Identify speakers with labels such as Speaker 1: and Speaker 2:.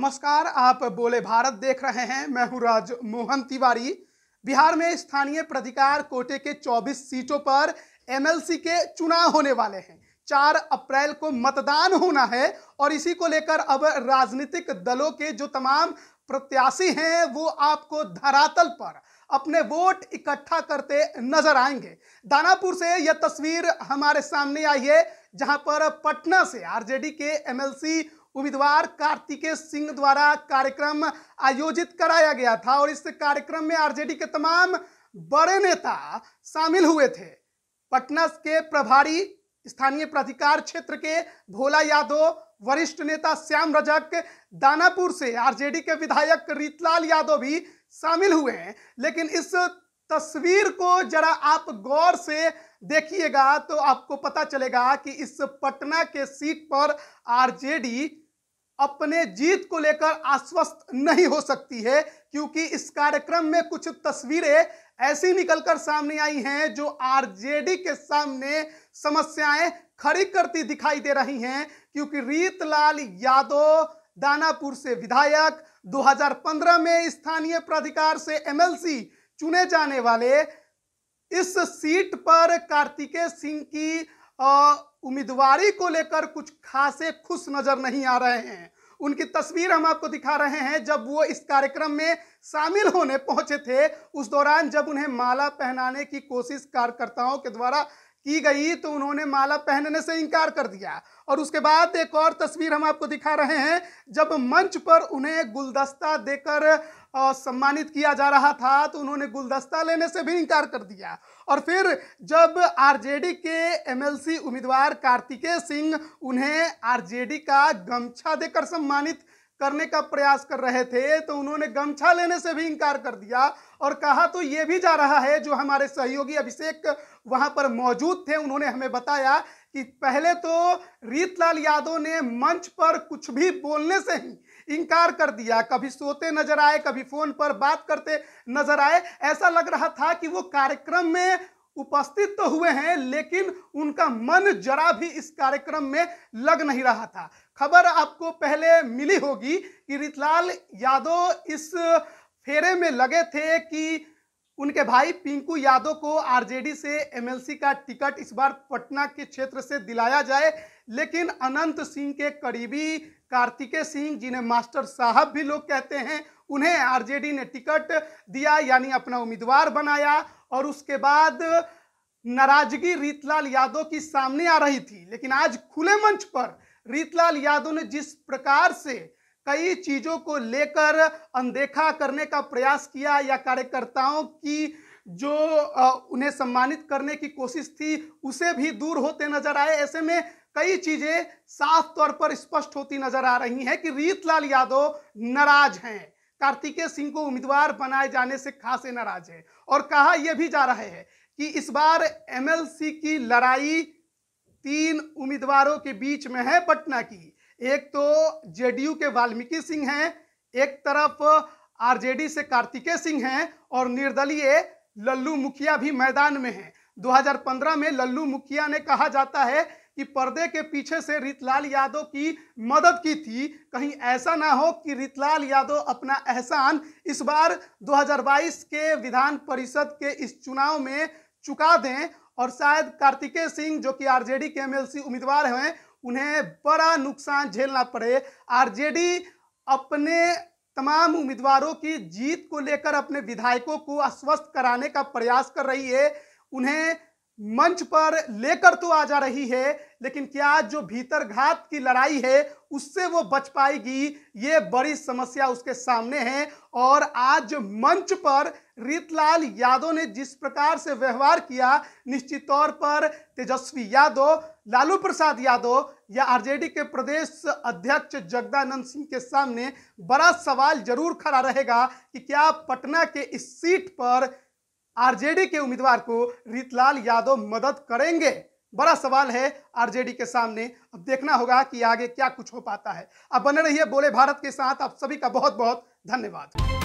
Speaker 1: नमस्कार आप बोले भारत देख रहे हैं मैं हूं राज मोहन तिवारी बिहार में स्थानीय प्राधिकार कोटे के 24 सीटों पर एमएलसी के चुनाव होने वाले हैं 4 अप्रैल को मतदान होना है और इसी को लेकर अब राजनीतिक दलों के जो तमाम प्रत्याशी हैं वो आपको धरातल पर अपने वोट इकट्ठा करते नजर आएंगे दानापुर से यह तस्वीर हमारे सामने आई है जहां पर पटना से आरजेडी के एमएलसी उम्मीदवार कार्तिकेय सिंह द्वारा कार्यक्रम आयोजित कराया गया था और इस कार्यक्रम में आरजेडी के तमाम बड़े नेता शामिल हुए थे पटना के प्रभारी स्थानीय प्राधिकार क्षेत्र के भोला यादव वरिष्ठ नेता श्याम रजक दानापुर से आरजेडी के विधायक रीतलाल यादव भी शामिल हुए हैं लेकिन इस तस्वीर को जरा आप गौर से देखिएगा तो आपको पता चलेगा कि इस पटना के सीट पर आरजेडी अपने जीत को लेकर आश्वस्त नहीं हो सकती है क्योंकि इस कार्यक्रम में कुछ तस्वीरें ऐसी निकलकर सामने आई हैं जो आरजेडी के सामने समस्याएं खड़ी करती दिखाई दे रही हैं क्योंकि रीतलाल यादव दानापुर से विधायक 2015 में स्थानीय प्राधिकार से एमएलसी चुने जाने वाले इस सीट पर कार्तिकेय सिंह की आ, उम्मीदवारी को लेकर कुछ खासे खुश नजर नहीं आ रहे हैं उनकी तस्वीर हम आपको दिखा रहे हैं जब वो इस कार्यक्रम में शामिल होने पहुंचे थे उस दौरान जब उन्हें माला पहनाने की कोशिश कार्यकर्ताओं के द्वारा की गई तो उन्होंने माला पहनने से इनकार कर दिया और उसके बाद एक और तस्वीर हम आपको दिखा रहे हैं जब मंच पर उन्हें गुलदस्ता देकर सम्मानित किया जा रहा था तो उन्होंने गुलदस्ता लेने से भी इनकार कर दिया और फिर जब आरजेडी के एमएलसी उम्मीदवार कार्तिकेय सिंह उन्हें आरजेडी का गमछा देकर सम्मानित करने का प्रयास कर रहे थे तो उन्होंने गमछा लेने से भी इनकार कर दिया और कहा तो ये भी जा रहा है जो हमारे सहयोगी अभिषेक वहां पर मौजूद थे उन्होंने हमें बताया कि पहले तो रीतलाल यादव ने मंच पर कुछ भी बोलने से ही इनकार कर दिया कभी सोते नजर आए कभी फोन पर बात करते नजर आए ऐसा लग रहा था कि वो कार्यक्रम में उपस्थित तो हुए हैं लेकिन उनका मन जरा भी इस कार्यक्रम में लग नहीं रहा था खबर आपको पहले मिली होगी कि रितलाल यादव इस फेरे में लगे थे कि उनके भाई पिंकू यादव को आरजेडी से एमएलसी का टिकट इस बार पटना के क्षेत्र से दिलाया जाए लेकिन अनंत सिंह के करीबी कार्तिकेय सिंह जिन्हें मास्टर साहब भी लोग कहते हैं उन्हें आरजेडी ने टिकट दिया यानी अपना उम्मीदवार बनाया और उसके बाद नाराजगी रीतलाल यादव की सामने आ रही थी लेकिन आज खुले मंच पर रीतलाल यादव ने जिस प्रकार से कई चीजों को लेकर अनदेखा करने का प्रयास किया या कार्यकर्ताओं की जो उन्हें सम्मानित करने की कोशिश थी उसे भी दूर होते नजर आए ऐसे में कई चीजें साफ तौर पर स्पष्ट होती नजर आ रही हैं कि रीतलाल यादव नाराज हैं कार्तिकेय सिंह को उम्मीदवार बनाए जाने से खासे नाराज है और कहा यह भी जा रहा है कि इस बार एमएलसी की लड़ाई तीन उम्मीदवारों के बीच में है पटना की एक तो जेडीयू के वाल्मीकि सिंह हैं एक तरफ आरजेडी से कार्तिकेय सिंह हैं और निर्दलीय लल्लू मुखिया भी मैदान में हैं 2015 में लल्लू मुखिया ने कहा जाता है कि पर्दे के पीछे से रितलाल यादव की मदद की थी कहीं ऐसा ना हो कि रितलाल यादव अपना एहसान इस बार 2022 के विधान परिषद के इस चुनाव में चुका दें और शायद कार्तिकेय सिंह जो कि आरजेडी के एमएलसी उम्मीदवार हैं उन्हें बड़ा नुकसान झेलना पड़े आरजेडी अपने तमाम उम्मीदवारों की जीत को लेकर अपने विधायकों को आश्वस्त कराने का प्रयास कर रही है उन्हें मंच पर लेकर तो आ जा रही है लेकिन क्या जो भीतर घात की लड़ाई है उससे वो बच पाएगी ये बड़ी समस्या उसके सामने है और आज मंच पर रीतलाल यादव ने जिस प्रकार से व्यवहार किया निश्चित तौर पर तेजस्वी यादव लालू प्रसाद यादव या आरजेडी के प्रदेश अध्यक्ष जगदानंद सिंह के सामने बड़ा सवाल जरूर खड़ा रहेगा कि क्या पटना के इस सीट पर आरजेडी के उम्मीदवार को रीतलाल यादव मदद करेंगे बड़ा सवाल है आरजेडी के सामने अब देखना होगा कि आगे क्या कुछ हो पाता है अब बने रहिए बोले भारत के साथ आप सभी का बहुत बहुत धन्यवाद